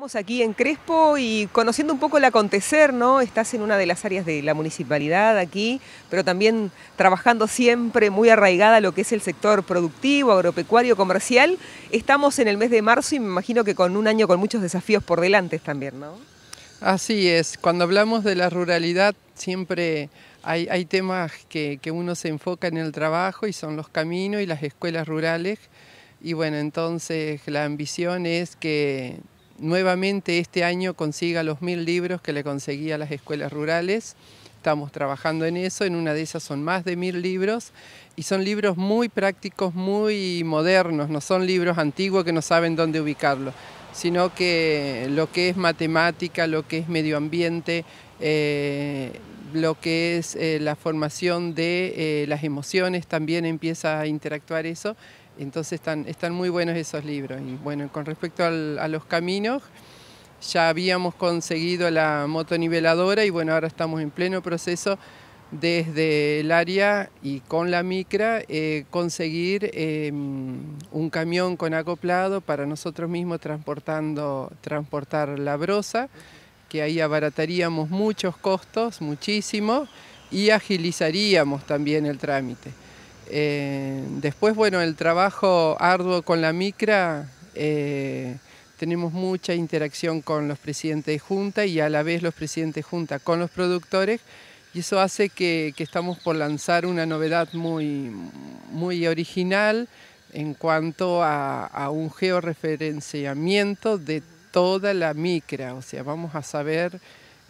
Estamos aquí en Crespo y conociendo un poco el acontecer, ¿no? Estás en una de las áreas de la municipalidad aquí, pero también trabajando siempre muy arraigada lo que es el sector productivo, agropecuario, comercial. Estamos en el mes de marzo y me imagino que con un año con muchos desafíos por delante también, ¿no? Así es, cuando hablamos de la ruralidad siempre hay, temas que, que uno se enfoca en el trabajo y son los caminos y las escuelas rurales. Y bueno, entonces la ambición es que nuevamente este año consiga los mil libros que le conseguía a las escuelas rurales. Estamos trabajando en eso, en una de esas son más de mil libros y son libros muy prácticos, muy modernos, no son libros antiguos que no saben dónde ubicarlos, sino que lo que es matemática, lo que es medio ambiente, eh, lo que es eh, la formación de eh, las emociones, también empieza a interactuar eso. Entonces están, muy buenos esos libros. Y bueno, con respecto a los caminos, ya habíamos conseguido la motoniveladora y bueno, ahora estamos en pleno proceso desde el área y con la micra eh, conseguir em, un camión con acoplado para nosotros mismos transportando, transportar la brosa, que ahí abarataríamos muchos costos, muchísimo, y agilizaríamos también el trámite. Eh, después, bueno, el trabajo arduo con la micra, eh, tenemos mucha interacción con los presidentes de junta y a la vez los presidentes de junta con los productores y eso hace que, estamos por lanzar una novedad muy, muy original en cuanto a, un georreferenciamiento de toda la micra, o sea, vamos a saber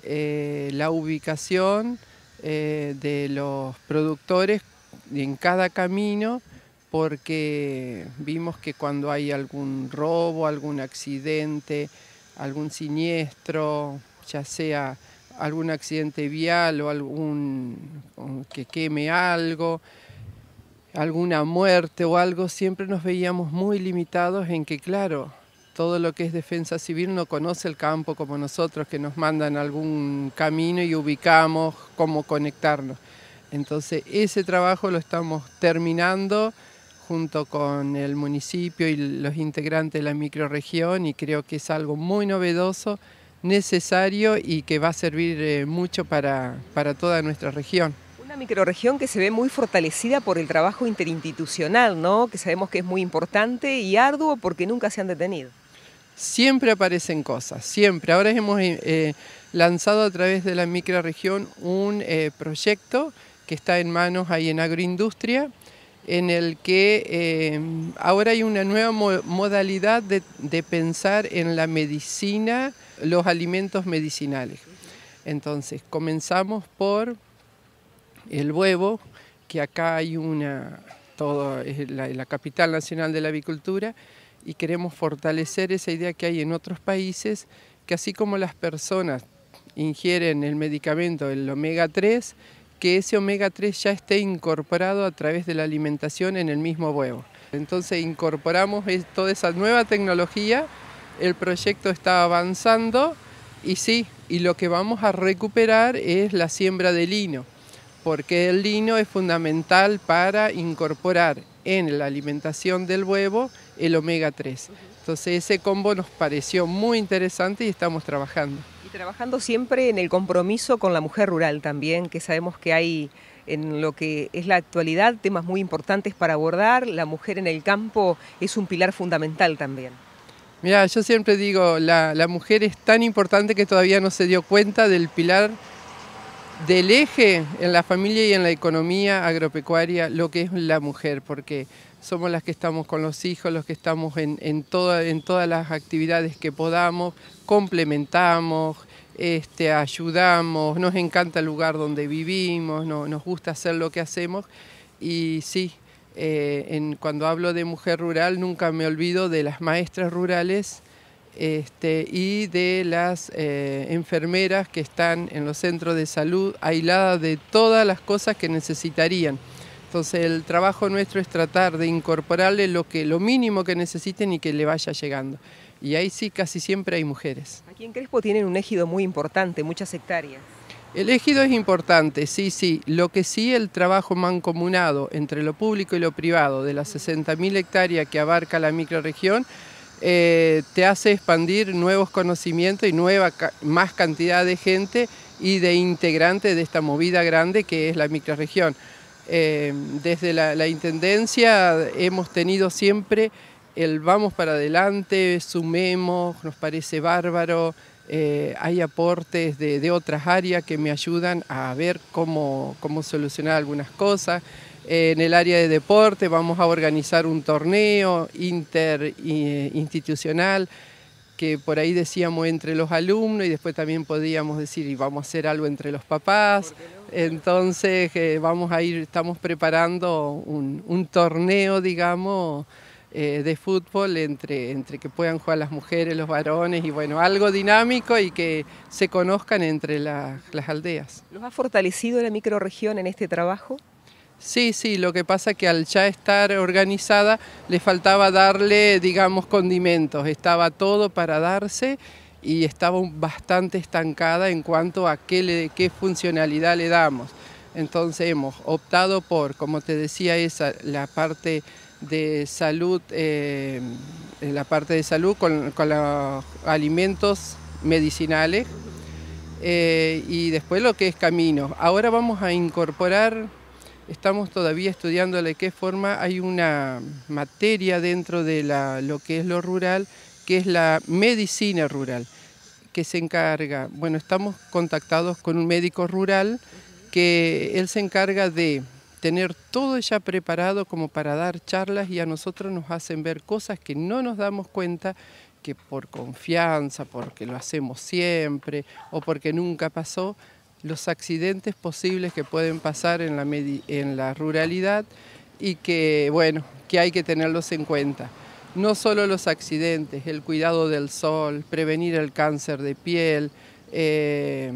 eh, la ubicación de los productores en cada camino porque vimos que cuando hay algún robo, algún accidente, algún siniestro, ya sea algún accidente vial o algún que queme algo, alguna muerte o algo, siempre nos veíamos muy limitados en que, claro, todo lo que es defensa civil no conoce el campo como nosotros, que nos mandan algún camino y ubicamos cómo conectarnos. Entonces ese trabajo lo estamos terminando junto con el municipio y los integrantes de la microrregión y creo que es algo muy novedoso, necesario y que va a servir eh, mucho para, toda nuestra región. Una microrregión que se ve muy fortalecida por el trabajo interinstitucional, ¿no? que sabemos que es muy importante y arduo porque nunca se han detenido. Siempre aparecen cosas, siempre. Ahora hemos eh, eh, lanzado a través de la microrregión un proyecto que está en manos ahí en agroindustria, en el que eh, ahora hay una nueva modalidad de, pensar en la medicina, los alimentos medicinales. Entonces, comenzamos por el huevo, que acá hay una, es la, la capital nacional de la avicultura, y queremos fortalecer esa idea que hay en otros países, que así como las personas ingieren el medicamento, el omega 3, que ese omega 3 ya esté incorporado a través de la alimentación en el mismo huevo. Entonces incorporamos toda esa nueva tecnología, el proyecto está avanzando y sí, y lo que vamos a recuperar es la siembra de lino, porque el lino es fundamental para incorporar en la alimentación del huevo el omega 3. Entonces ese combo nos pareció muy interesante y estamos trabajando trabajando siempre en el compromiso con la mujer rural también, que sabemos que hay en lo que es la actualidad temas muy importantes para abordar. La mujer en el campo es un pilar fundamental también. Mira, yo siempre digo, la, mujer es tan importante que todavía no se dio cuenta del pilar del eje en la familia y en la economía agropecuaria, lo que es la mujer, porque somos las que estamos con los hijos, los que estamos en todas las actividades que podamos, complementamos, este, ayudamos, nos encanta el lugar donde vivimos, nos gusta hacer lo que hacemos y sí, eh, cuando hablo de mujer rural nunca me olvido de las maestras rurales este, y de las eh, enfermeras que están en los centros de salud aisladas de todas las cosas que necesitarían. Entonces el trabajo nuestro es tratar de incorporarle lo, que, lo mínimo que necesiten y que le vaya llegando. Y ahí sí casi siempre hay mujeres. Aquí en Crespo tienen un ejido muy importante, muchas hectáreas. El ejido es importante, sí, sí. Lo que sí el trabajo mancomunado entre lo público y lo privado de las 60.000 hectáreas que abarca la microregión eh, te hace expandir nuevos conocimientos y nueva, más cantidad de gente y de integrantes de esta movida grande que es la microregión. Eh, desde la Intendencia hemos tenido siempre el vamos para adelante, sumemos, nos parece bárbaro, eh, hay aportes de, otras áreas que me ayudan a ver cómo, cómo solucionar algunas cosas. en el área de deporte vamos a organizar un torneo interinstitucional que por ahí decíamos entre los alumnos y después también podíamos decir y vamos a hacer algo entre los papás. Entonces eh, vamos a ir, estamos preparando un torneo, digamos, eh, de fútbol entre, entre que puedan jugar las mujeres, los varones y bueno, algo dinámico y que se conozcan entre las aldeas. ¿Los ha fortalecido la microregión en este trabajo? Sí, sí, lo que pasa es que al ya estar organizada le faltaba darle, digamos, condimentos, estaba todo para darse y estaba bastante estancada en cuanto a qué, le, qué funcionalidad le damos. Entonces hemos optado por, como te decía, esa, la parte de salud, eh, en la parte de salud con, los alimentos medicinales eh, y después lo que es camino. Ahora vamos a incorporar, estamos todavía estudiando de qué forma hay una materia dentro de lo que es lo rural, que es la medicina rural, que se encarga, bueno, estamos contactados con un médico rural que él se encarga de tener todo ya preparado como para dar charlas y a nosotros nos hacen ver cosas que no nos damos cuenta que por confianza, porque lo hacemos siempre o porque nunca pasó, los accidentes posibles que pueden pasar en la, en la ruralidad y que, bueno, que hay que tenerlos en cuenta. No solo los accidentes, el cuidado del sol, prevenir el cáncer de piel, eh,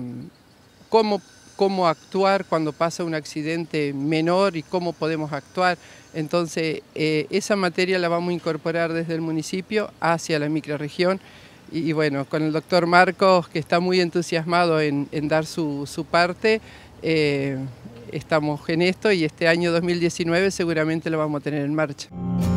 cómo cómo actuar cuando pasa un accidente menor y cómo podemos actuar. Entonces, eh, esa materia la vamos a incorporar desde el municipio hacia la microrregión. Y, bueno, con el doctor Marcos, que está muy entusiasmado en, dar su, parte, eh, estamos en esto y este año 2019 seguramente lo vamos a tener en marcha.